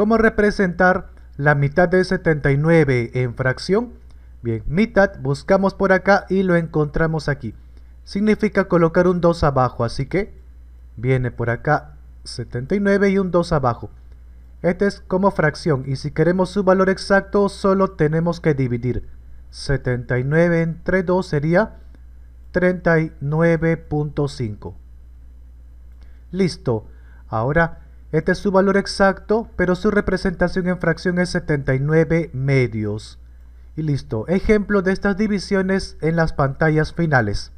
¿Cómo representar la mitad de 79 en fracción? Bien, mitad, buscamos por acá y lo encontramos aquí. Significa colocar un 2 abajo, así que viene por acá 79 y un 2 abajo. Este es como fracción y si queremos su valor exacto solo tenemos que dividir. 79 entre 2 sería 39.5. Listo. Ahora este es su valor exacto, pero su representación en fracción es 79 medios. Y listo. Ejemplo de estas divisiones en las pantallas finales.